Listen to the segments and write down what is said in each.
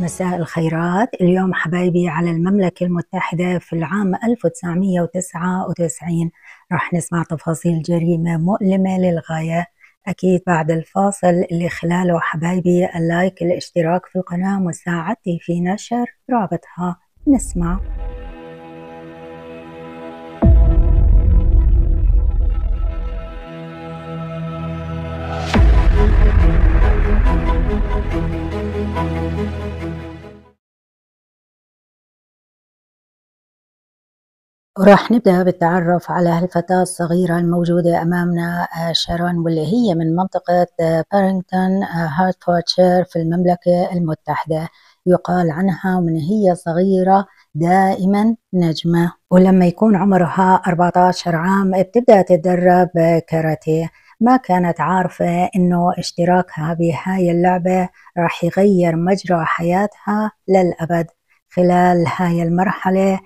مساء الخيرات اليوم حبايبي على المملكة المتحدة في العام 1999 رح نسمع تفاصيل جريمة مؤلمة للغاية أكيد بعد الفاصل اللي خلاله حبايبي اللايك الاشتراك في القناة مساعدتي في نشر رابطها نسمع وراح نبدأ بالتعرف على هالفتاة الصغيرة الموجودة أمامنا آه، شارون واللي هي من منطقة آه، بارينغتون آه، هارتفوردشير في المملكة المتحدة يقال عنها ومن هي صغيرة دائما نجمة ولما يكون عمرها 14 عام بتبدأ تتدرب كاراتيه ما كانت عارفة إنه اشتراكها بهاي اللعبة راح يغير مجرى حياتها للأبد خلال هاي المرحلة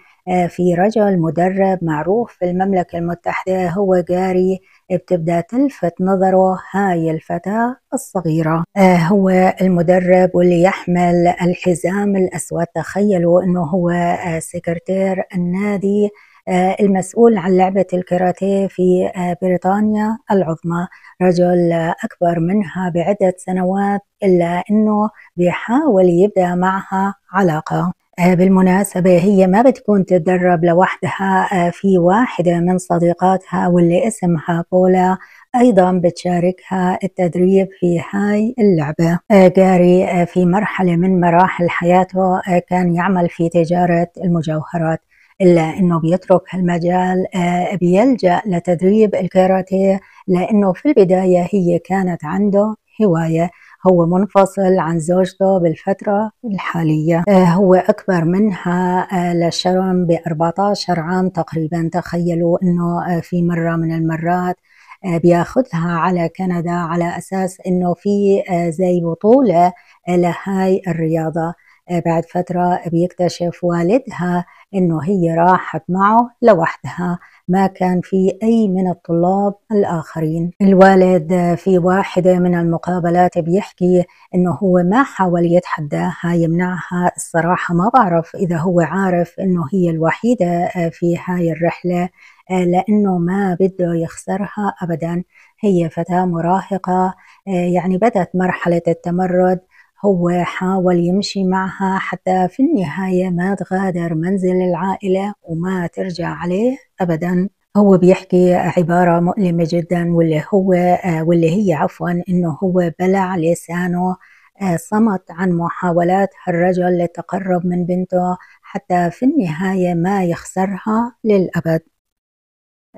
في رجل مدرب معروف في المملكة المتحدة هو جاري بتبدأ تلفت نظره هاي الفتاة الصغيرة آه، هو المدرب واللي يحمل الحزام الأسود تخيلوا أنه هو آه، سكرتير النادي آه، المسؤول عن لعبة الكاراتيه في بريطانيا العظمى رجل أكبر منها بعدة سنوات إلا أنه بيحاول يبدأ معها علاقة آه، بالمناسبة هي ما بتكون تتدرب لوحدها آه، في واحدة من صديقاتها واللي اسمها بولا أيضا بتشاركها التدريب في هاي اللعبة آه، جاري في مرحلة من مراحل حياته كان يعمل في تجارة المجوهرات إلا أنه بيترك هالمجال بيلجأ لتدريب الكاراتيه لأنه في البداية هي كانت عنده هواية هو منفصل عن زوجته بالفترة الحالية آه، هو أكبر منها آه، لشرم ب 14 عام تقريبا تخيلوا أنه آه، في مرة من المرات بياخذها على كندا على أساس أنه في زي بطولة لهاي الرياضة بعد فترة بيكتشف والدها أنه هي راحت معه لوحدها ما كان في أي من الطلاب الآخرين الوالد في واحدة من المقابلات بيحكي أنه هو ما حاول يتحداها يمنعها الصراحة ما بعرف إذا هو عارف أنه هي الوحيدة في هاي الرحلة لأنه ما بده يخسرها أبدا هي فتاة مراهقة يعني بدأت مرحلة التمرد هو حاول يمشي معها حتى في النهاية ما تغادر منزل العائلة وما ترجع عليه أبدا هو بيحكي عبارة مؤلمة جدا واللي هو آه، واللي هي عفوا إنه هو بلع لسانه آه، صمت عن محاولات الرجل للتقرب من بنته حتى في النهاية ما يخسرها للأبد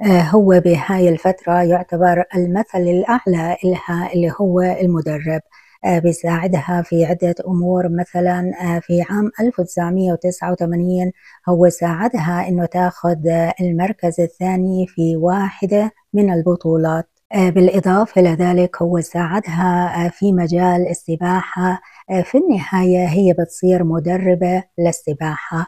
آه، هو بهاي الفترة يعتبر المثل الأعلى إلها اللي هو المدرب آه، بيساعدها في عدة أمور مثلا آه، في عام 1989 هو ساعدها أنه تاخذ المركز الثاني في واحدة من البطولات آه، بالإضافة لذلك هو ساعدها في مجال السباحة في النهاية هي بتصير مدربة للسباحة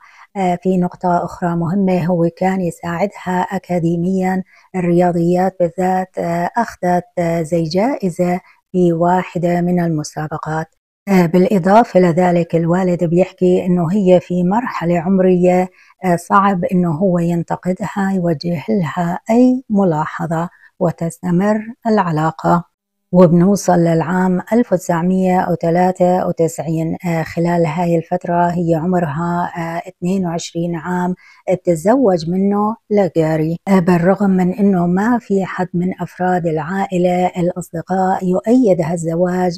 في نقطة أخرى مهمة هو كان يساعدها أكاديميا الرياضيات بالذات أخذت زي جائزة في واحدة من المسابقات آه، بالإضافة لذلك الوالد بيحكي أنه هي في مرحلة عمرية آه، صعب أنه هو ينتقدها يوجه لها أي ملاحظة وتستمر العلاقة وبنوصل للعام 1993 آه، خلال هاي الفترة هي عمرها 22 آه، عام بتتزوج منه لجاري آه، بالرغم من أنه ما في حد من أفراد العائلة الأصدقاء يؤيد هالزواج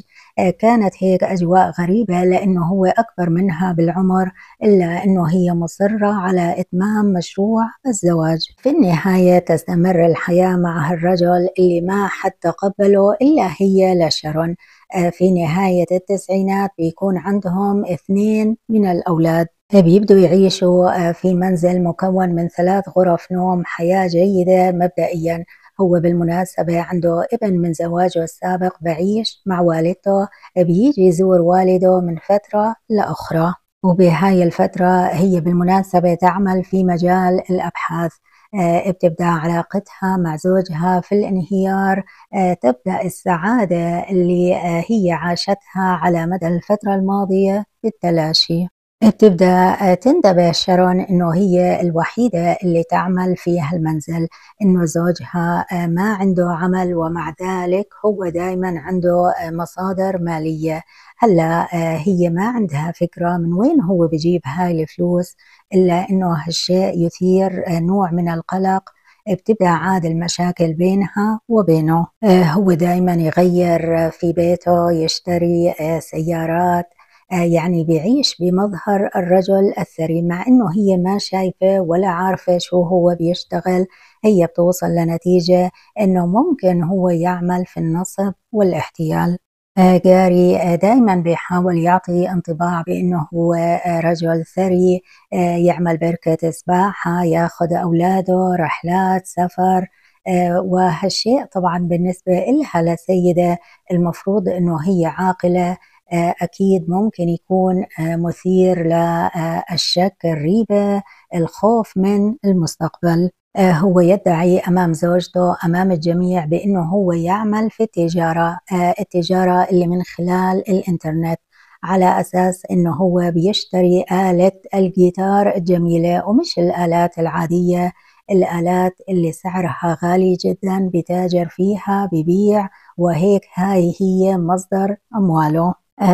كانت هيك أجواء غريبة لأنه هو أكبر منها بالعمر إلا أنه هي مصرة على إتمام مشروع الزواج في النهاية تستمر الحياة مع هالرجل اللي ما حد تقبله إلا هي لشارون آه، في نهاية التسعينات بيكون عندهم اثنين من الأولاد بيبدوا يعيشوا آه، في منزل مكون من ثلاث غرف نوم حياة جيدة مبدئيا هو بالمناسبة عنده ابن من زواجه السابق بعيش مع والدته بيجي يزور والده من فترة لأخرى وبهاي الفترة هي بالمناسبة تعمل في مجال الأبحاث آه، بتبدأ علاقتها مع زوجها في الانهيار آه، تبدأ السعادة اللي آه، هي عاشتها على مدى الفترة الماضية بالتلاشي بتبدأ تنتبه شارون إنه هي الوحيدة اللي تعمل في هالمنزل إنه زوجها ما عنده عمل ومع ذلك هو دايما عنده مصادر مالية هلا هي ما عندها فكرة من وين هو بجيب هاي الفلوس إلا أنه هالشيء يثير آه، نوع من القلق ابتدى عاد المشاكل بينها وبينه آه، هو دائما يغير آه، في بيته يشتري سيارات يعني بيعيش بمظهر الرجل الثري مع انه هي ما شايفه ولا عارفه شو هو بيشتغل هي بتوصل لنتيجه انه ممكن هو يعمل في النصب والاحتيال آه، جاري آه، دائما بيحاول يعطي انطباع بانه هو آه، رجل ثري يعمل بركة سباحة ياخذ اولاده رحلات سفر وهالشيء طبعا بالنسبة لها لسيدة المفروض انه هي عاقلة اكيد ممكن يكون مثير للشك الريبة الخوف من المستقبل آه، هو يدعي امام زوجته امام الجميع بانه هو يعمل في التجاره آه، التجاره اللي من خلال الانترنت على اساس انه هو بيشتري اله الجيتار الجميله ومش الالات العاديه الالات اللي سعرها غالي جدا بتاجر فيها ببيع وهيك هاي هي مصدر امواله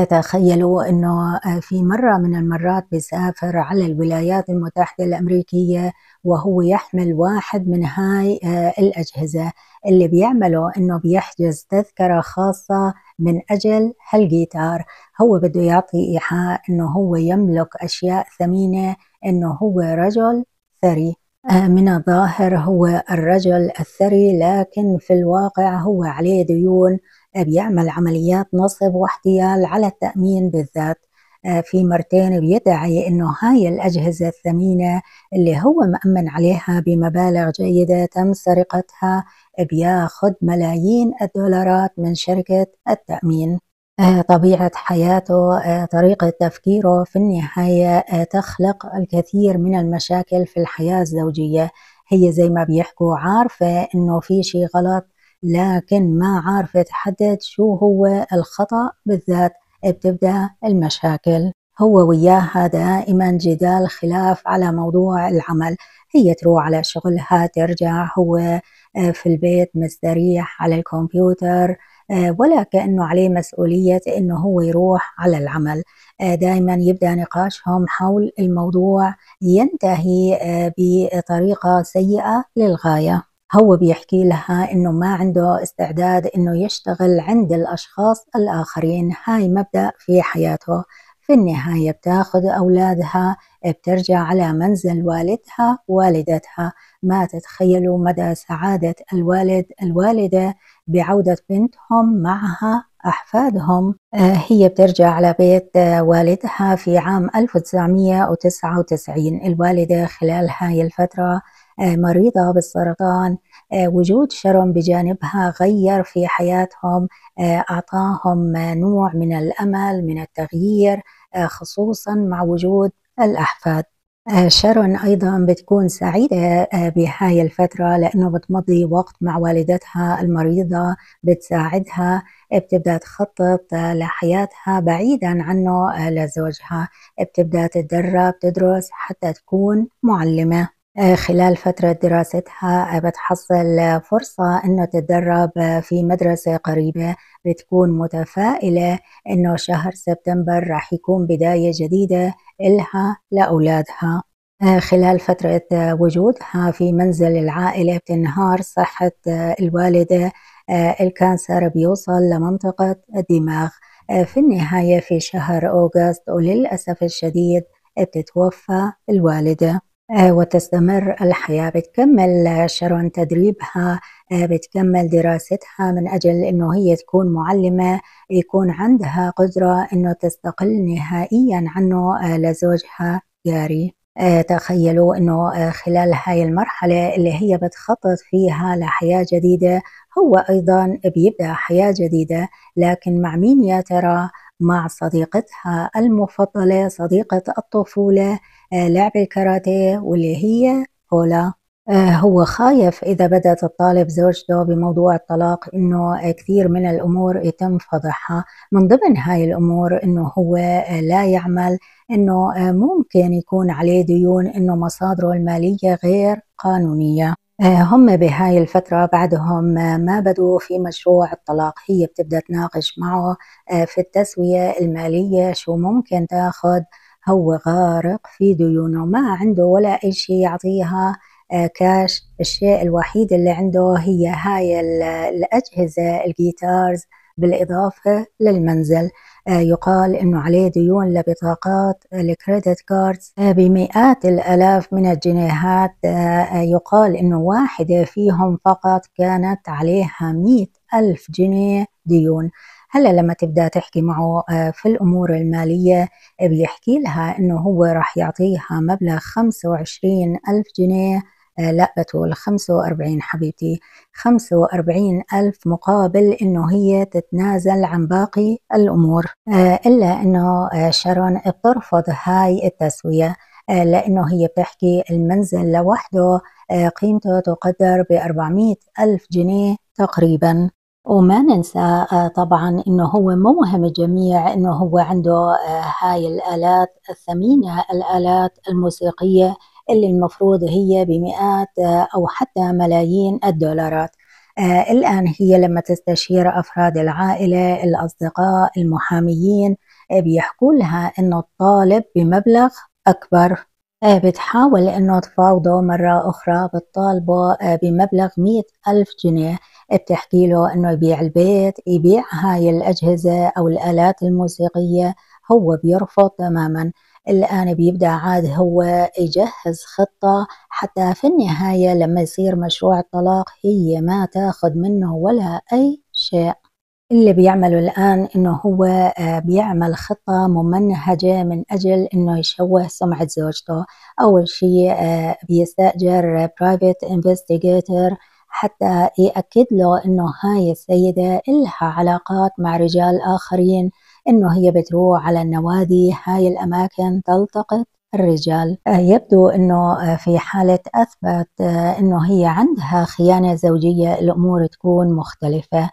تخيلوا أنه آه، في مرة من المرات بيسافر على الولايات المتحدة الأمريكية وهو يحمل واحد من هاي آه، الأجهزة اللي بيعمله أنه بيحجز تذكرة خاصة من أجل هالجيتار هو بده يعطي إيحاء أنه هو يملك أشياء ثمينة أنه هو رجل ثري آه، من الظاهر هو الرجل الثري لكن في الواقع هو عليه ديون آه، بيعمل عمليات نصب واحتيال على التأمين بالذات آه، في مرتين بيدعي انه هاي الاجهزه الثمينه اللي هو مامن عليها بمبالغ جيده تم سرقتها بياخذ ملايين الدولارات من شركه التامين آه، طبيعه حياته طريقه تفكيره في النهايه تخلق الكثير من المشاكل في الحياه الزوجيه هي زي ما بيحكوا عارفه انه في شيء غلط لكن ما عارفة تحدد شو هو الخطأ بالذات بتبدأ المشاكل هو وياها دائما جدال خلاف على موضوع العمل هي تروح على شغلها ترجع هو آه، في البيت مستريح على الكمبيوتر آه، ولا كأنه عليه مسؤولية أنه هو يروح على العمل آه، دائما يبدأ نقاشهم حول الموضوع ينتهي بطريقة سيئة للغاية هو بيحكي لها انه ما عنده استعداد انه يشتغل عند الاشخاص الاخرين هاي مبدا في حياته في النهاية بتاخذ أولادها بترجع على منزل والدها والدتها ما تتخيلوا مدى سعادة الوالد الوالدة بعودة بنتهم معها أحفادهم آه، هي بترجع على بيت آه، والدها في عام 1999 الوالدة خلال هاي الفترة آه، مريضة بالسرطان آه، وجود شرم بجانبها غير في حياتهم آه، أعطاهم نوع من الأمل من التغيير خصوصا مع وجود الأحفاد شارون أيضا بتكون سعيدة بهاي الفترة لأنه بتمضي وقت مع والدتها المريضة بتساعدها بتبدأ تخطط لحياتها بعيدا عنه لزوجها بتبدأ تتدرب تدرس حتى تكون معلمة آه، خلال فترة دراستها آه، بتحصل فرصة إنه تتدرب آه، في مدرسة قريبة بتكون متفائلة إنه شهر سبتمبر راح يكون بداية جديدة إلها لأولادها خلال فترة وجودها في منزل العائلة بتنهار صحة الوالدة الكانسر بيوصل لمنطقة الدماغ في النهاية في شهر أوغست وللأسف الشديد بتتوفى الوالدة آه، وتستمر الحياة بتكمل شرون تدريبها آه، بتكمل دراستها من أجل أنه هي تكون معلمة يكون عندها قدرة أنه تستقل نهائيا عنه آه، لزوجها جاري تخيلوا أنه خلال هاي المرحلة اللي هي بتخطط فيها لحياة جديدة هو أيضا بيبدأ حياة جديدة لكن مع مين يا ترى مع صديقتها المفضلة صديقة الطفولة آه، لعب الكاراتيه واللي هي هولا آه، هو خايف إذا بدأت الطالب زوجته بموضوع الطلاق إنه كثير من الأمور يتم فضحها من ضمن هاي الأمور إنه هو آه، لا يعمل إنه ممكن يكون عليه ديون إنه مصادره المالية غير قانونية آه، هم بهاي الفترة بعدهم آه، ما بدوا في مشروع الطلاق هي بتبدأ تناقش معه آه، في التسوية المالية شو ممكن تاخد هو غارق في ديونه ما عنده ولا أي شيء يعطيها كاش الشيء الوحيد اللي عنده هي هاي الأجهزة الجيتارز بالإضافة للمنزل يقال أنه عليه ديون لبطاقات الكريدت كاردز آه، بمئات الألاف من الجنيهات آه، آه، يقال أنه واحدة فيهم فقط كانت عليها مئة ألف جنيه ديون هلا لما تبدا تحكي معه في الامور الماليه بيحكي لها انه هو راح يعطيها مبلغ 25 ألف جنيه آه، لا بتقول 45 حبيبتي 45 ألف مقابل إنه هي تتنازل عن باقي الأمور آه، إلا إنه آه، شارون بترفض هاي التسوية لأنه هي بتحكي المنزل لوحده قيمته تقدر ب 400 ألف جنيه تقريبا وما ننسى طبعا انه هو موهم الجميع انه هو عنده هاي الالات الثمينه الالات الموسيقيه اللي المفروض هي بمئات آه، أو حتى ملايين الدولارات آه، الآن هي لما تستشير أفراد العائلة الأصدقاء المحاميين آه، بيحكوا لها أنه الطالب بمبلغ أكبر بتحاول أنه تفاوضه مرة أخرى بتطالبه بمبلغ مئة ألف جنيه بتحكي له أنه يبيع البيت يبيع هاي الأجهزة أو الآلات الموسيقية هو بيرفض تماما الآن بيبدأ عاد هو يجهز خطة حتى في النهاية لما يصير مشروع الطلاق هي ما تاخد منه ولا أي شيء اللي بيعمله الآن إنه هو آه، بيعمل خطة ممنهجة من أجل إنه يشوه سمعة زوجته أول شيء آه، بيستأجر برايفت انفستيجيتور حتى يأكد له إنه هاي السيدة إلها علاقات مع رجال آخرين أنه هي بتروح على النوادي هاي الأماكن تلتقط الرجال آه، يبدو أنه آه، في حالة أثبت آه، أنه هي عندها خيانة زوجية الأمور تكون مختلفة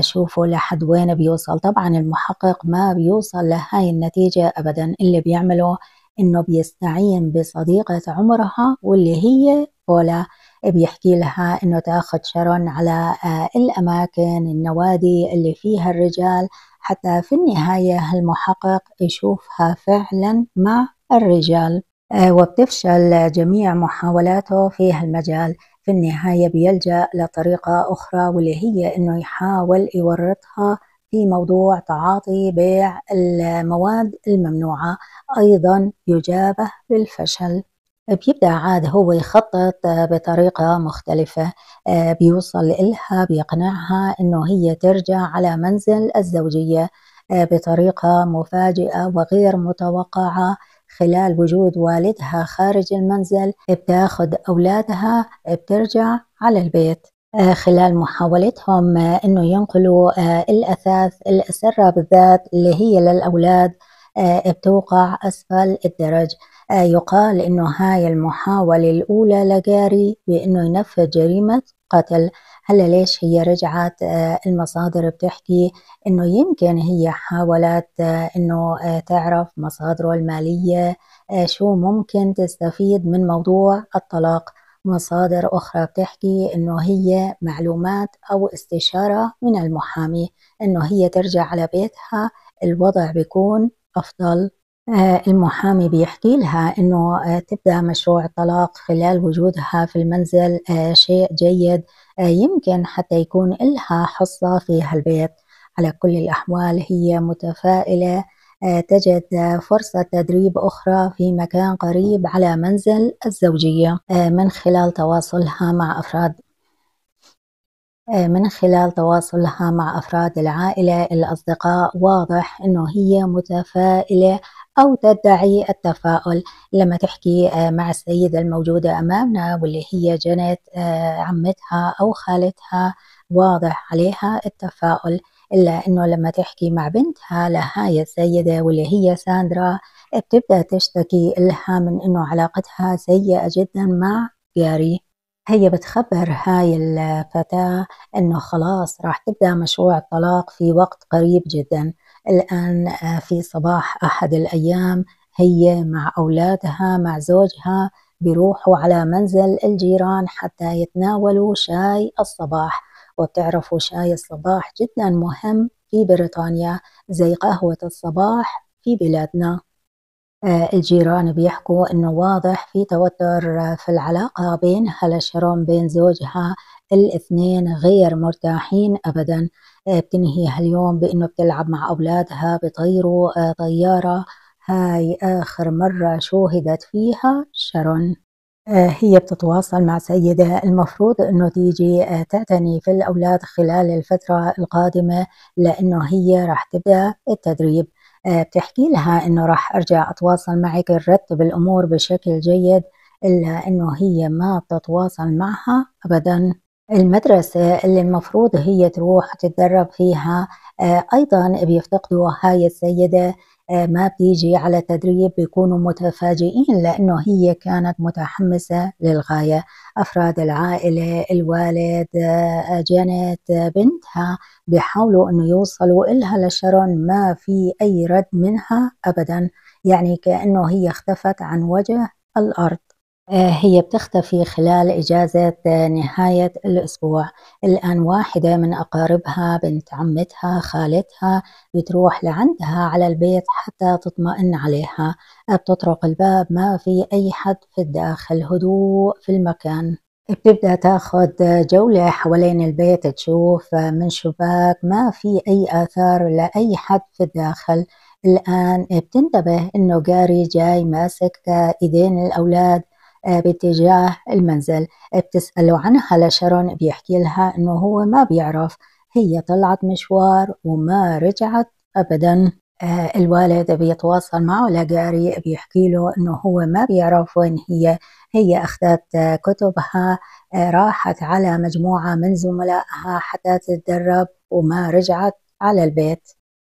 شوفوا لحد وين بيوصل طبعا المحقق ما بيوصل لهاي النتيجة أبدا اللي بيعمله أنه بيستعين بصديقة عمرها واللي هي بولا بيحكي لها انه تاخذ شارون على آه، الاماكن النوادي اللي فيها الرجال حتى في النهايه المحقق يشوفها فعلا مع الرجال آه، وبتفشل جميع محاولاته في هالمجال في النهايه بيلجا لطريقه اخرى واللي هي انه يحاول يورطها في موضوع تعاطي بيع المواد الممنوعه ايضا يجابه بالفشل بيبدأ عاد هو يخطط بطريقة مختلفة آه، بيوصل إلها بيقنعها إنه هي ترجع على منزل الزوجية آه، بطريقة مفاجئة وغير متوقعة خلال وجود والدها خارج المنزل بتاخد أولادها بترجع على البيت آه، خلال محاولتهم انه ينقلوا الاثاث الاسره بالذات اللي هي للاولاد آه، بتوقع أسفل الدرج آه، يقال أنه هاي المحاولة الأولى لجاري بأنه ينفذ جريمة قتل هلا ليش هي رجعت آه، المصادر بتحكي انه يمكن هي حاولت انه تعرف مصادره الماليه شو ممكن تستفيد من موضوع الطلاق مصادر أخرى بتحكي إنه هي معلومات أو استشارة من المحامي إنه هي ترجع على بيتها الوضع بيكون أفضل آه، المحامي بيحكي لها انه آه، تبدا مشروع طلاق خلال وجودها في المنزل آه، شيء جيد يمكن حتى يكون لها حصه في هالبيت على كل الاحوال هي متفائله تجد فرصة تدريب أخرى في مكان قريب على منزل الزوجية من خلال تواصلها مع أفراد آه، من خلال تواصلها مع أفراد العائلة الأصدقاء واضح أنه هي متفائلة أو تدعي التفاؤل لما تحكي آه، مع السيدة الموجودة أمامنا واللي هي جنت آه، عمتها أو خالتها واضح عليها التفاؤل إلا أنه لما تحكي مع بنتها لهاي السيدة واللي هي ساندرا بتبدأ تشتكي لها من أنه علاقتها سيئة جدا مع جاري هي بتخبر هاي الفتاة إنه خلاص راح تبدأ مشروع الطلاق في وقت قريب جدا الآن آه، في صباح أحد الأيام هي مع أولادها مع زوجها بيروحوا على منزل الجيران حتى يتناولوا شاي الصباح وبتعرفوا شاي الصباح جدا مهم في بريطانيا زي قهوة الصباح في بلادنا آه، الجيران بيحكوا إنه واضح في توتر آه، في العلاقة بين هلا شيرون بين زوجها الاثنين غير مرتاحين أبدا آه، بتنهي هاليوم بإنه بتلعب مع أولادها بيطيروا طيارة هاي آخر مرة شوهدت فيها شارون هي بتتواصل مع سيدة المفروض أنه تيجي تعتني في الأولاد خلال الفترة القادمة لأنه هي راح تبدأ التدريب آه، بتحكي لها انه راح ارجع اتواصل معك نرتب الامور بشكل جيد الا انه هي ما بتتواصل معها ابدا المدرسة اللي المفروض هي تروح تتدرب فيها آه، أيضا بيفتقدوا هاي السيدة ما بتيجي على تدريب بيكونوا متفاجئين لأنه هي كانت متحمسة للغاية أفراد العائلة الوالد جنت بنتها بيحاولوا أنه يوصلوا إلها لشارون ما في أي رد منها أبدا يعني كأنه هي اختفت عن وجه الأرض آه، هي بتختفي خلال إجازة نهاية الأسبوع الآن واحدة من أقاربها بنت عمتها خالتها بتروح لعندها على البيت حتى تطمئن عليها بتطرق الباب ما في أي حد في الداخل هدوء في المكان بتبدأ تاخد جولة حوالين البيت تشوف من شباك ما في أي آثار لأي حد في الداخل الآن بتنتبه إنه جاري جاي ماسك إيدين الأولاد آه، باتجاه المنزل آه، بتسأله عنها لشارون بيحكي لها انه هو ما بيعرف هي طلعت مشوار وما رجعت ابدا آه، الوالد بيتواصل معه لجاري بيحكي له انه هو ما بيعرف وين هي هي اخذت كتبها راحت على مجموعه من زملائها حتى تتدرب وما رجعت على البيت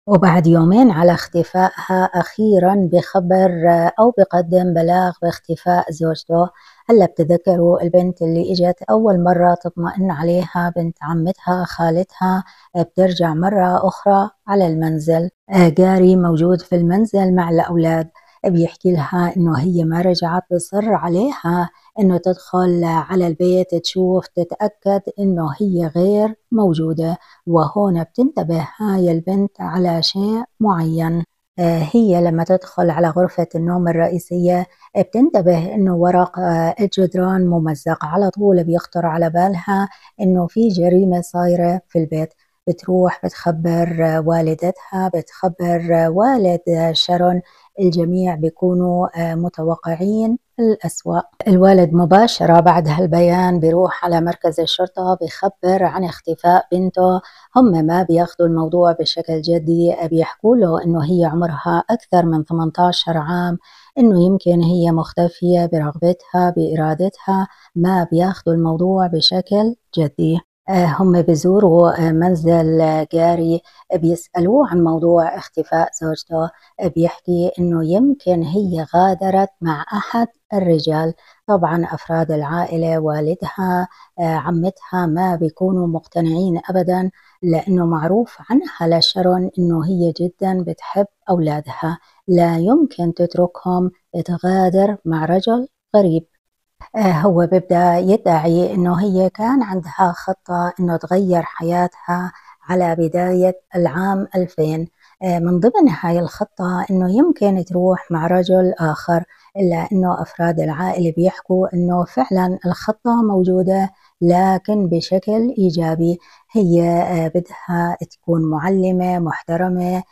وبعد يومين على اختفائها أخيرا بخبر أو بقدم بلاغ باختفاء زوجته هلا بتذكروا البنت اللي اجت أول مرة تطمئن عليها بنت عمتها خالتها بترجع مرة أخرى على المنزل جاري موجود في المنزل مع الأولاد بيحكي لها إنه هي ما رجعت بصر عليها انه تدخل على البيت تشوف تتأكد انه هي غير موجودة وهون بتنتبه هاي البنت على شيء معين آه، هي لما تدخل على غرفة النوم الرئيسية بتنتبه انه ورق آه، الجدران ممزق على طول بيخطر على بالها انه في جريمة صايرة في البيت بتروح بتخبر آه، والدتها بتخبر والد شارون الجميع بيكونوا آه، متوقعين الأسوأ الوالد مباشرة بعد هالبيان بيروح على مركز الشرطة بخبر عن اختفاء بنته هم ما بياخدوا الموضوع بشكل جدي آه، بيحكوا له أنه هي عمرها أكثر من 18 عام أنه يمكن هي مختفية برغبتها بإرادتها ما بياخدوا الموضوع بشكل جدي آه، هم بيزوروا آه، منزل جاري بيسألوه عن موضوع اختفاء زوجته آه، بيحكي انه يمكن هي غادرت مع احد الرجال طبعا افراد العائله والدها عمتها ما بيكونوا مقتنعين ابدا لانه معروف عنها لشرون انه هي جدا بتحب اولادها لا يمكن تتركهم تغادر مع رجل غريب آه، هو بيبدأ يدعي أنه هي كان عندها خطة أنه تغير حياتها على بداية العام 2000 آه، من ضمن هاي الخطة أنه يمكن تروح مع رجل آخر إلا أنه أفراد العائلة بيحكوا أنه فعلا الخطة موجودة لكن بشكل إيجابي هي آه، بدها تكون معلمة محترمة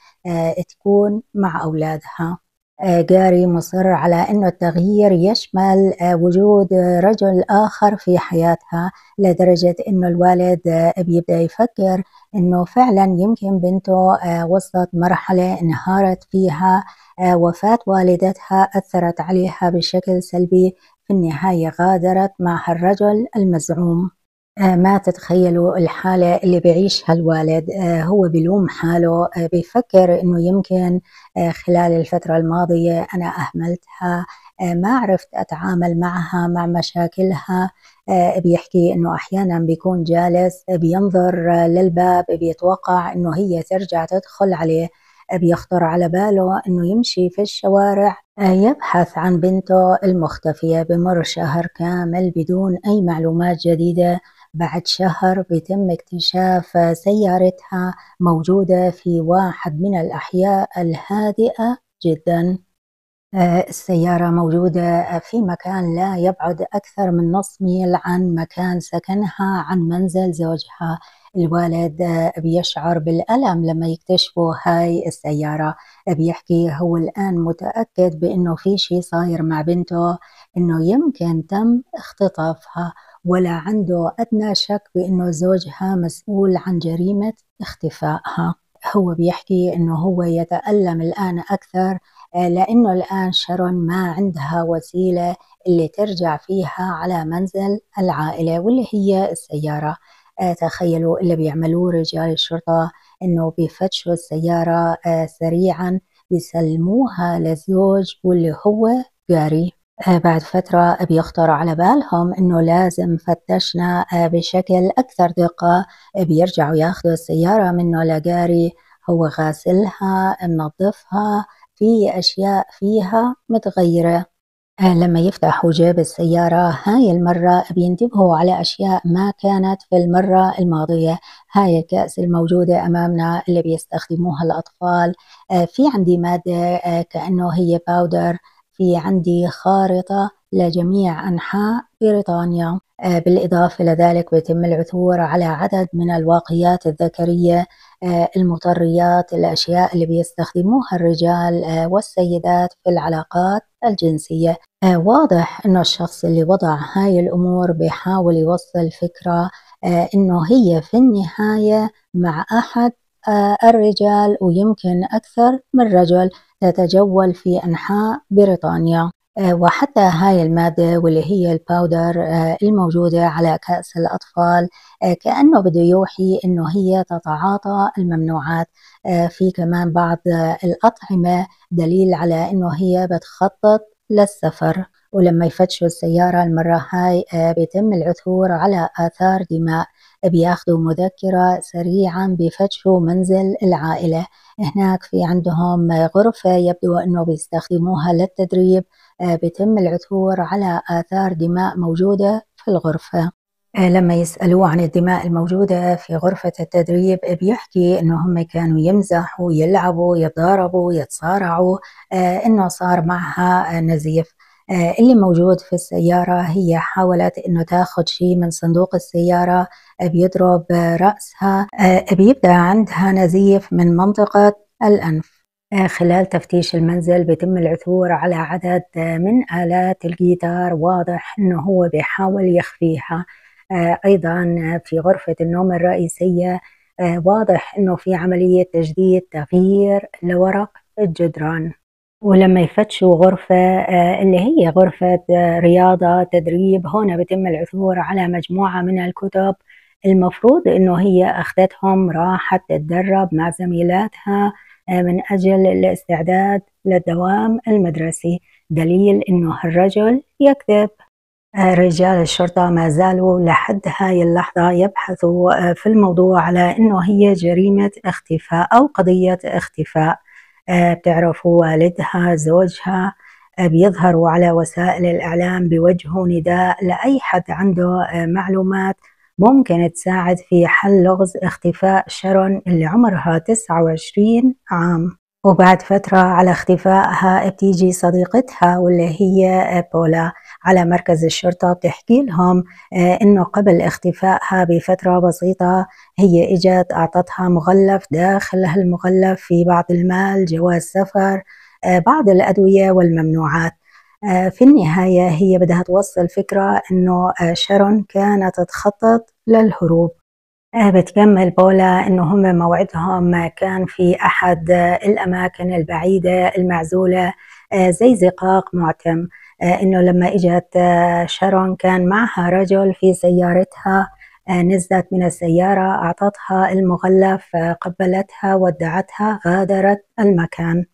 تكون مع أولادها جاري مصر على أن التغيير يشمل آه، وجود رجل آخر في حياتها لدرجة أن الوالد آه، بيبدأ يفكر أنه فعلا يمكن بنته آه، وصلت مرحلة انهارت فيها وفاة والدتها أثرت عليها بشكل سلبي في النهاية غادرت مع الرجل المزعوم آه، ما تتخيلوا الحالة اللي بيعيشها الوالد آه، هو بلوم حاله آه، بيفكر انه يمكن خلال الفترة الماضية انا اهملتها ما عرفت اتعامل معها مع مشاكلها بيحكي انه احيانا بيكون جالس بينظر للباب بيتوقع انه هي ترجع تدخل عليه بيخطر على باله انه يمشي في الشوارع يبحث عن بنته المختفيه بمر شهر كامل بدون اي معلومات جديده بعد شهر بيتم اكتشاف سيارتها موجودة في واحد من الأحياء الهادئة جدا آه، السيارة موجودة في مكان لا يبعد أكثر من نص ميل عن مكان سكنها عن منزل زوجها الوالد آه، بيشعر بالألم لما يكتشفوا هاي السيارة بيحكي هو الآن متأكد بأنه في شي صاير مع بنته أنه يمكن تم اختطافها ولا عنده أدنى شك بأنه زوجها مسؤول عن جريمة اختفائها هو بيحكي أنه هو يتألم الآن أكثر آه، لأنه الآن شارون ما عندها وسيلة اللي ترجع فيها على منزل العائلة واللي هي السيارة آه، تخيلوا اللي بيعملوه رجال الشرطة أنه بيفتشوا السيارة آه، سريعا بيسلموها للزوج واللي هو جاري آه، بعد فترة بيخطر على بالهم إنه لازم فتشنا آه، بشكل أكثر دقة بيرجعوا ياخذوا السيارة منه لجاري هو غاسلها منظفها في أشياء فيها متغيرة آه، لما يفتحوا جيب السيارة هاي المرة بينتبهوا على أشياء ما كانت في المرة الماضية هاي الكأس الموجودة أمامنا اللي بيستخدموها الأطفال في عندي مادة كأنه هي باودر في عندي خارطة لجميع أنحاء بريطانيا آه، بالإضافة إلى ذلك بيتم العثور على عدد من الواقيات الذكرية آه، المطريات الأشياء اللي بيستخدموها الرجال آه، والسيدات في العلاقات الجنسية واضح أنه الشخص اللي وضع هاي الأمور بيحاول يوصل فكرة أنه هي في النهاية مع أحد الرجال ويمكن أكثر من رجل تتجول في أنحاء بريطانيا آه، وحتى هاي المادة واللي هي الباودر آه، الموجودة على كأس الأطفال آه، كأنه بده يوحي أنه هي تتعاطى الممنوعات في كمان بعض الأطعمة دليل على أنه هي بتخطط للسفر ولما يفتشوا السيارة المرة هاي بيتم العثور على آثار دماء بياخذوا مذكرة سريعا بفتشوا منزل العائلة هناك في عندهم غرفة يبدو أنه بيستخدموها للتدريب آه، بتم العثور على آثار دماء موجودة في الغرفة آه، لما يسألوه عن الدماء الموجودة في غرفة التدريب آه، بيحكي إنه هم كانوا يمزحوا يلعبوا يتضاربوا يتصارعوا إنه صار معها نزيف آه، اللي موجود في السيارة هي حاولت أنه تاخد شيء من صندوق السيارة آه، بيضرب آه، رأسها بيبدأ عندها نزيف من منطقة الأنف خلال تفتيش المنزل بيتم العثور على عدد من آلات الجيتار واضح أنه هو بيحاول يخفيها أيضا في غرفة النوم الرئيسية واضح أنه في عملية تجديد تغيير لورق الجدران ولما يفتشوا غرفة آه، اللي هي غرفة آه، رياضة تدريب هنا بتم العثور على مجموعة من الكتب المفروض انه هي اخذتهم راحت تتدرب مع زميلاتها آه، من اجل الاستعداد للدوام المدرسي دليل انه الرجل يكذب رجال الشرطة ما زالوا لحد هاي اللحظة يبحثوا في الموضوع على انه هي جريمة اختفاء او قضية اختفاء آه، بتعرف والدها زوجها آه، بيظهروا على وسائل الإعلام بوجهوا نداء لأي حد عنده آه، معلومات ممكن تساعد في حل لغز اختفاء شارون اللي عمرها 29 عام وبعد فترة على اختفائها بتيجي صديقتها واللي هي بولا على مركز الشرطة بتحكي لهم آه، انه قبل اختفائها بفترة بسيطة هي اجت اعطتها مغلف داخل هالمغلف في بعض المال جواز سفر آه، بعض الأدوية والممنوعات آه، في النهاية هي بدها توصل فكرة أنه شارون كانت تخطط للهروب بتكمل بولا أنه هم موعدهم كان في أحد الأماكن البعيدة المعزولة زي زقاق معتم آه، انه لما اجت آه، شارون كان معها رجل في سيارتها آه، نزلت من السيارة أعطتها المغلف قبلتها ودعتها غادرت المكان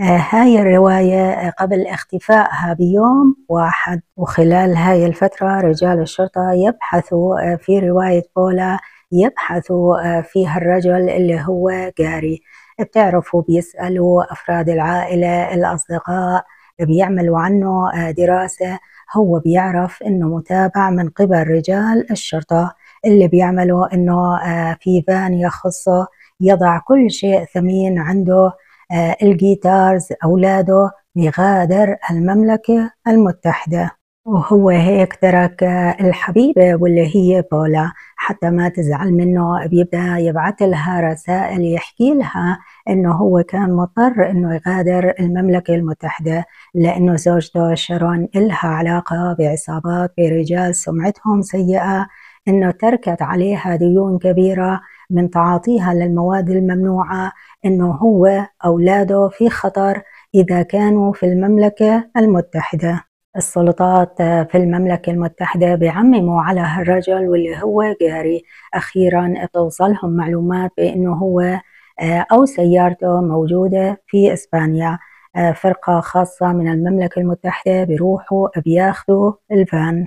هاي الرواية قبل اختفائها بيوم واحد وخلال هاي الفترة رجال الشرطة يبحثوا في رواية بولا يبحثوا فيها الرجل اللي هو جاري بتعرفوا بيسألوا أفراد العائلة الأصدقاء بيعملوا عنه آه، دراسة هو بيعرف انه متابع من قبل رجال الشرطة اللي بيعملوا انه آه، في فان يخصه يضع كل شيء ثمين عنده آه، الجيتارز أولاده يغادر المملكة المتحدة وهو هيك ترك الحبيبة واللي هي بولا حتى ما تزعل منه بيبدأ يبعث لها رسائل يحكي لها انه هو كان مضطر انه يغادر المملكة المتحدة لانه زوجته شارون إلها علاقة بعصابات برجال سمعتهم سيئة انه تركت عليها ديون كبيرة من تعاطيها للمواد الممنوعة انه هو اولاده في خطر اذا كانوا في المملكة المتحدة السلطات في المملكة المتحدة بيعمموا على هالرجل واللي هو جاري أخيرا بتوصلهم معلومات بأنه هو آه، أو سيارته موجودة في إسبانيا آه، فرقة خاصة من المملكة المتحدة بيروحوا بياخذوا الفان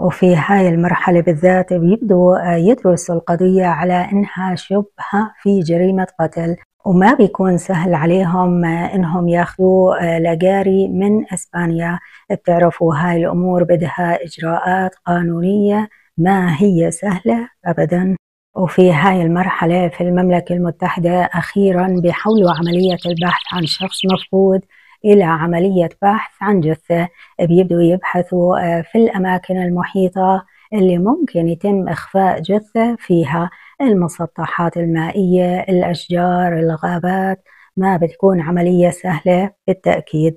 وفي هاي المرحلة بالذات بيبدوا آه، يدرسوا القضية على إنها شبهة في جريمة قتل وما بيكون سهل عليهم آه، انهم ياخذوا آه، لجاري من اسبانيا بتعرفوا هاي الامور بدها اجراءات قانونيه ما هي سهله ابدا وفي هاي المرحلة في المملكة المتحدة أخيرا بيحولوا عملية البحث عن شخص مفقود إلى عملية بحث عن جثة بيبدوا يبحثوا آه، في الأماكن المحيطة اللي ممكن يتم إخفاء جثة فيها المسطحات المائية الأشجار الغابات ما بتكون عملية سهلة بالتأكيد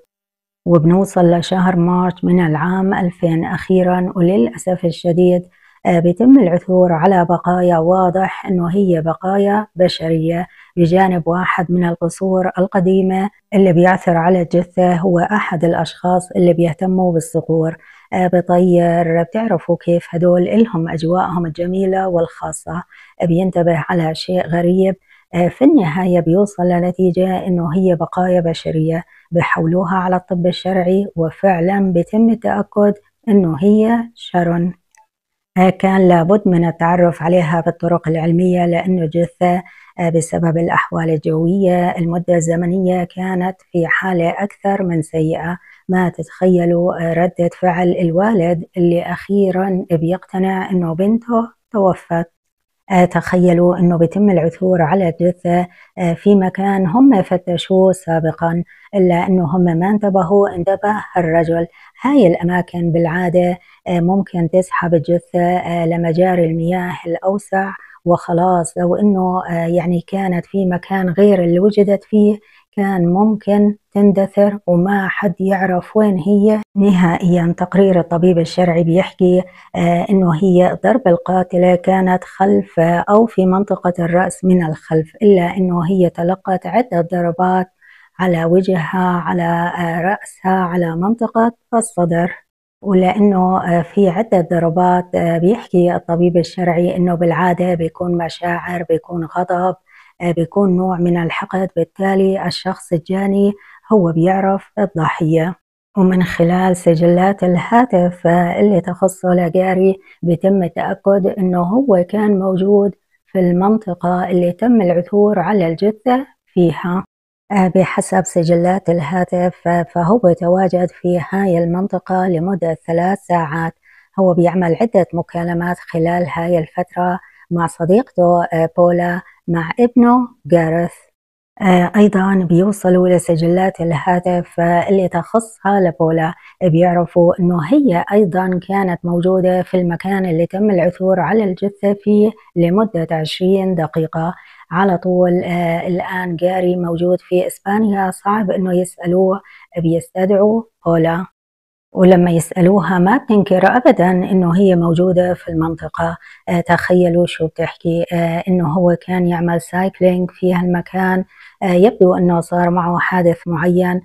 وبنوصل لشهر مارس من العام 2000 أخيرا وللأسف الشديد آه، بيتم العثور على بقايا واضح أنه هي بقايا بشرية بجانب واحد من القصور القديمة اللي بيعثر على الجثة هو أحد الأشخاص اللي بيهتموا بالصقور آه، بطير بتعرفوا كيف هدول إلهم أجواءهم الجميلة والخاصة بينتبه على شيء غريب آه، في النهاية بيوصل لنتيجة إنه هي بقايا بشرية بحولوها على الطب الشرعي وفعلا بيتم التأكد إنه هي شرن آه، كان لابد من التعرف عليها بالطرق العلمية لأنه الجثة بسبب الأحوال الجوية المدة الزمنية كانت في حالة أكثر من سيئة ما تتخيلوا آه، ردة فعل الوالد اللي أخيرا بيقتنع أنه بنته توفت آه، تخيلوا أنه بيتم العثور على الجثة آه، في مكان هم فتشوه سابقا إلا أنه هم ما انتبهوا انتبه الرجل هاي الأماكن بالعادة ممكن تسحب الجثة لمجاري المياه الأوسع وخلاص لو أنه يعني كانت في مكان غير اللي وجدت فيه كان ممكن تندثر وما حد يعرف وين هي نهائيا تقرير الطبيب الشرعي بيحكي آه، انه هي ضرب القاتله كانت خلف او في منطقه الراس من الخلف الا انه هي تلقت عده ضربات على وجهها على آه، راسها على منطقه الصدر ولانه آه، في عده ضربات بيحكي الطبيب الشرعي انه بالعاده بيكون مشاعر بيكون غضب بيكون نوع من الحقد بالتالي الشخص الجاني هو بيعرف الضحية ومن خلال سجلات الهاتف اللي تخصه لجاري بيتم التأكد أنه هو كان موجود في المنطقة اللي تم العثور على الجثة فيها آه، بحسب سجلات الهاتف فهو تواجد في هاي المنطقة لمدة ثلاث ساعات هو بيعمل عدة مكالمات خلال هاي الفترة مع صديقته آه، بولا مع ابنه جارث آه، أيضا بيوصلوا لسجلات الهاتف اللي تخصها لبولا بيعرفوا أنه هي أيضا كانت موجودة في المكان اللي تم العثور على الجثة فيه لمدة 20 دقيقة على طول آه الآن جاري موجود في إسبانيا صعب أنه يسألوه بيستدعوا بولا ولما يسألوها ما بتنكر أبدا إنه هي موجودة في المنطقة آه، تخيلوا شو بتحكي آه، إنه هو كان يعمل سايكلينج في هالمكان آه، يبدو إنه صار معه حادث معين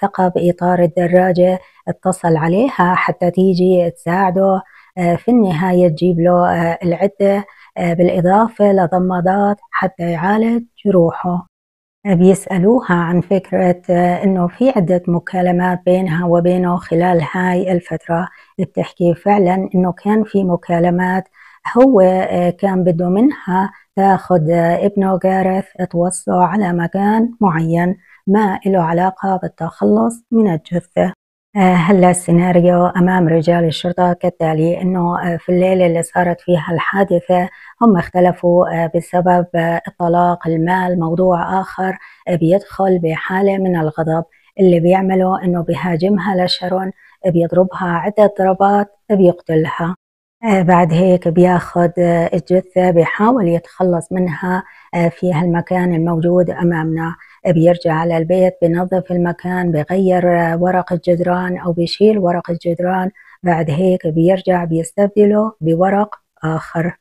ثقب إطار الدراجة اتصل عليها حتى تيجي تساعده في النهاية تجيب له العدة بالإضافة لضمادات حتى يعالج جروحه بيسألوها عن فكرة آه، إنه في عدة مكالمات بينها وبينه خلال هاي الفترة بتحكي فعلا إنه كان في مكالمات هو آه، كان بده منها تاخد آه، ابنه جارث توصله على مكان معين ما له علاقة بالتخلص من الجثة آه، هلا السيناريو امام رجال الشرطه كالتالي انه آه، في الليله اللي صارت فيها الحادثه هم اختلفوا آه، بسبب اطلاق المال موضوع اخر بيدخل بحاله من الغضب اللي بيعمله انه بيهاجمها لشرون بيضربها عده ضربات بيقتلها آه، بعد هيك بياخد آه، الجثة بيحاول يتخلص منها آه، في هالمكان الموجود أمامنا بيرجع على البيت بنظف المكان بغير ورق الجدران أو بيشيل ورق الجدران بعد هيك بيرجع بيستبدله بورق آخر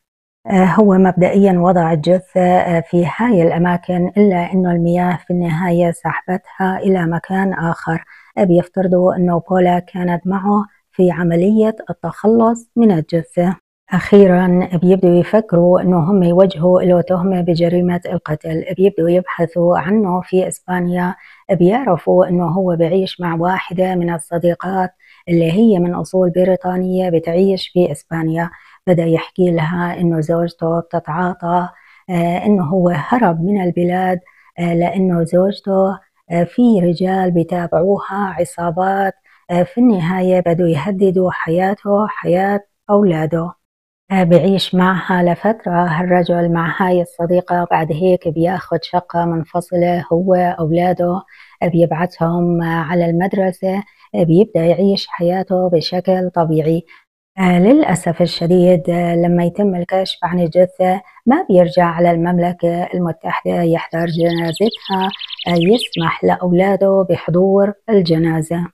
هو مبدئيا وضع الجثة في هاي الأماكن إلا أنه المياه في النهاية سحبتها إلى مكان آخر بيفترضوا أنه بولا كانت معه في عملية التخلص من الجثة أخيرا بيبدوا يفكروا أنه هم يوجهوا له تهمة بجريمة القتل بيبدوا يبحثوا عنه في إسبانيا بيعرفوا أنه هو بعيش مع واحدة من الصديقات اللي هي من أصول بريطانية بتعيش في إسبانيا بدأ يحكي لها أنه زوجته بتتعاطى آه، أنه هو هرب من البلاد آه، لأنه زوجته آه، في رجال بتابعوها عصابات آه، في النهاية بدوا يهددوا حياته حياة أولاده آه، بعيش معها لفترة هالرجل مع هاي الصديقة بعد هيك بياخد شقة منفصلة هو أولاده آه، بيبعتهم على المدرسة بيبدأ يعيش حياته بشكل طبيعي للأسف الشديد لما يتم الكشف عن الجثة ما بيرجع على المملكة المتحدة يحضر جنازتها يسمح لأولاده بحضور الجنازة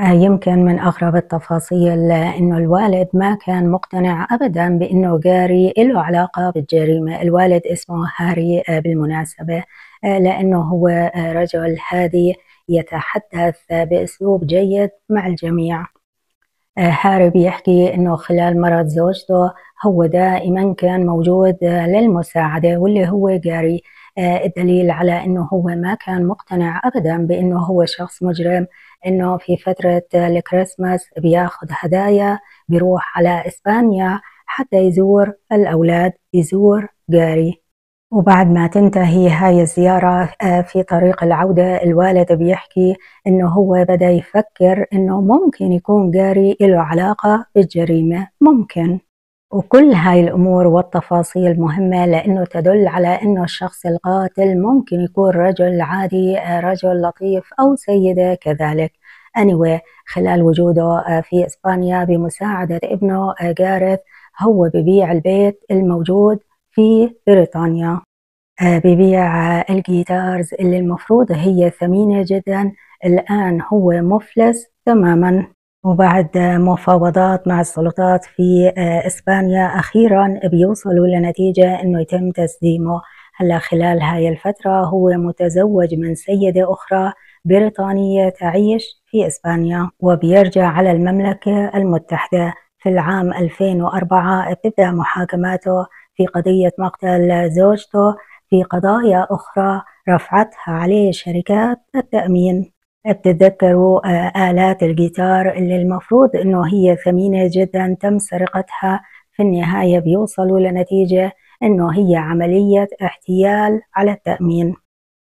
يمكن من أغرب التفاصيل أنه الوالد ما كان مقتنع أبدا بأنه جاري له علاقة بالجريمة الوالد اسمه هاري آه، بالمناسبة آه، لأنه هو آه، رجل هادي يتحدث بأسلوب جيد مع الجميع هاري بيحكي أنه خلال مرض زوجته هو دائما كان موجود للمساعدة واللي هو جاري الدليل على أنه هو ما كان مقتنع أبدا بأنه هو شخص مجرم انه في فتره الكريسماس بياخذ هدايا بيروح على اسبانيا حتى يزور الاولاد يزور جاري وبعد ما تنتهي هاي الزيارة آه، في طريق العودة الوالد بيحكي إنه هو بدأ يفكر إنه ممكن يكون جاري له علاقة بالجريمة ممكن وكل هاي الأمور والتفاصيل مهمة لأنه تدل على أنه الشخص القاتل ممكن يكون رجل عادي رجل لطيف أو سيدة كذلك anyway خلال وجوده آه، في إسبانيا بمساعدة ابنه آه، جارث هو ببيع البيت الموجود في بريطانيا آه، ببيع الجيتارز اللي المفروض هي ثمينة جدا الآن هو مفلس تماما وبعد مفاوضات مع السلطات في آه، إسبانيا أخيرا بيوصلوا لنتيجة أنه يتم تسليمه هلا خلال هاي الفترة هو متزوج من سيدة أخرى بريطانية تعيش في إسبانيا وبيرجع على المملكة المتحدة في العام 2004 بتبدأ محاكماته في قضية مقتل زوجته في قضايا أخرى رفعتها عليه شركات التأمين بتتذكروا آلات الجيتار اللي المفروض إنه هي ثمينة جدا تم سرقتها في النهاية بيوصلوا لنتيجة إنه هي عملية احتيال على التأمين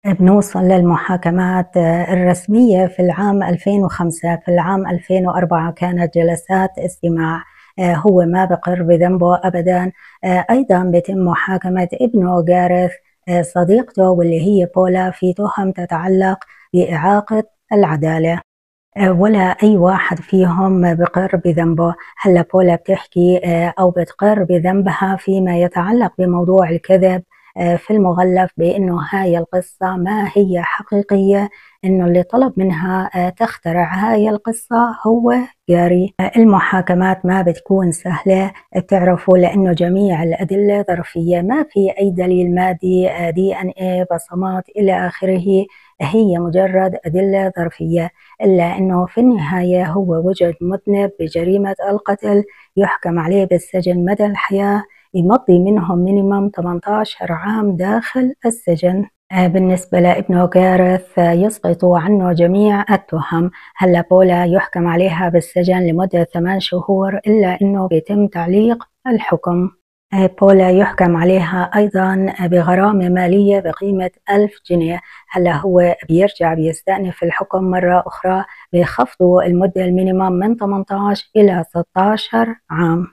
بنوصل للمحاكمات الرسمية في العام 2005 في العام 2004 كانت جلسات استماع هو ما بقر بذنبه أبدا أيضا بتم محاكمة ابنه جارث صديقته واللي هي بولا في تهم تتعلق بإعاقة العدالة آه، ولا أي واحد فيهم بقر بذنبه هلا بولا بتحكي آه، أو بتقر بذنبها فيما يتعلق بموضوع الكذب آه، في المغلف بأنه هاي القصة ما هي حقيقية انه اللي طلب منها آه، تخترع هاي القصة هو جاري آه، المحاكمات ما بتكون سهلة بتعرفوا آه، لأنه جميع الأدلة ظرفية ما في أي دليل مادي دي أن إيه بصمات إلى آخره هي مجرد أدلة ظرفية إلا أنه في النهاية هو وجد مذنب بجريمة القتل يحكم عليه بالسجن مدى الحياة يمضي منهم مينيمم 18 عام داخل السجن آه، بالنسبة لابنه جارث آه، يسقط عنه جميع التهم هلا بولا يحكم عليها بالسجن لمدة ثمان شهور إلا أنه بيتم تعليق الحكم آه، بولا يحكم عليها أيضا بغرامة مالية بقيمة ألف جنيه هلا هو بيرجع بيستأنف الحكم مرة أخرى بخفضوا المدة المينيمم من 18 إلى 16 عام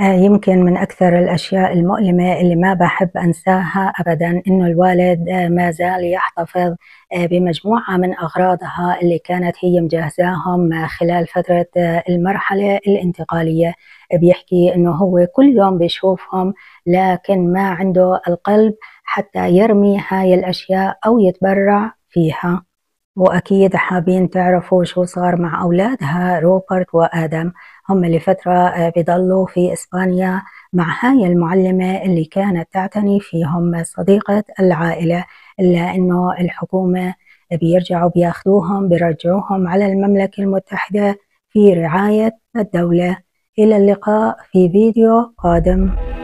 آه، يمكن من أكثر الأشياء المؤلمة اللي ما بحب أنساها أبدا إنه الوالد آه، ما زال يحتفظ آه، بمجموعة من أغراضها اللي كانت هي مجهزاهم خلال فترة المرحلة الانتقالية بيحكي إنه هو كل يوم بيشوفهم لكن ما عنده القلب حتى يرمي هاي الأشياء أو يتبرع فيها وأكيد حابين تعرفوا شو صار مع أولادها روبرت وآدم هم لفترة آه، بضلوا في إسبانيا مع هاي المعلمة اللي كانت تعتني فيهم صديقة العائلة إلا أنه الحكومة بيرجعوا بياخذوهم بيرجعوهم على المملكة المتحدة في رعاية الدولة إلى اللقاء في فيديو قادم